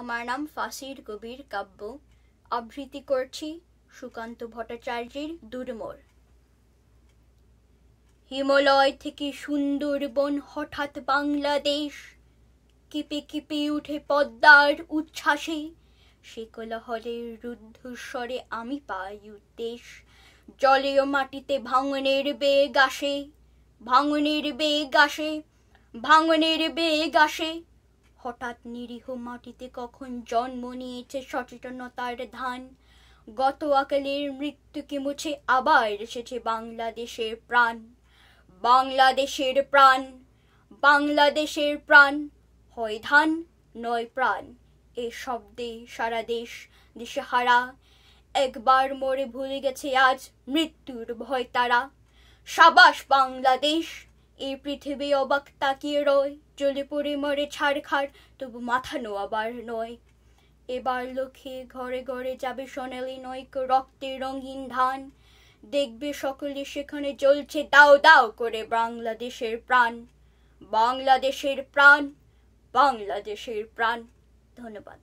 আমার নাম ফাসির কবির কাব্য আবৃত্তি করছি সুকান্ত ভট্টাচার্যের দুর্মোর হিমালয় থেকে সুন্দরবন হঠাৎ বাংলাদেশ কেঁপে কেঁপে উঠে পদ্মার উচ্ছ্বাসে সে কোলাহলের রুদ্ধস্বরে আমি পাই উদ্দেশ জলে ও মাটিতে ভাঙনের বেগ আসে ভাঙনের বেগ আসে ভাঙনের বেগ আসে হঠাৎ নিরীহ মাটিতে কখন জন্ম নিয়েছে সচেতনতার ধান গত আকালের মৃত্যুকে মুছে আবার এসেছে বাংলাদেশের প্রাণ বাংলাদেশের প্রাণ বাংলাদেশের প্রাণ হয় ধান নয় প্রাণ এ শব্দে সারা দেশ দিশেহারা একবার মরে ভুলে গেছে আজ মৃত্যুর ভয় তারা সাবাস বাংলাদেশ এই পৃথিবী অবাক তাকিয়ে রয় জলি পড়ে মরে ছাড়খাড় তবু মাথা নোয়াবার নয় এবার লক্ষ্যে ঘরে ঘরে যাবে সোনালি নৈক রক্তে রঙিন ধান দেখবে সকলে সেখানে জ্বলছে দাও দাও করে বাংলাদেশের প্রাণ বাংলাদেশের প্রাণ বাংলাদেশের প্রাণ ধন্যবাদ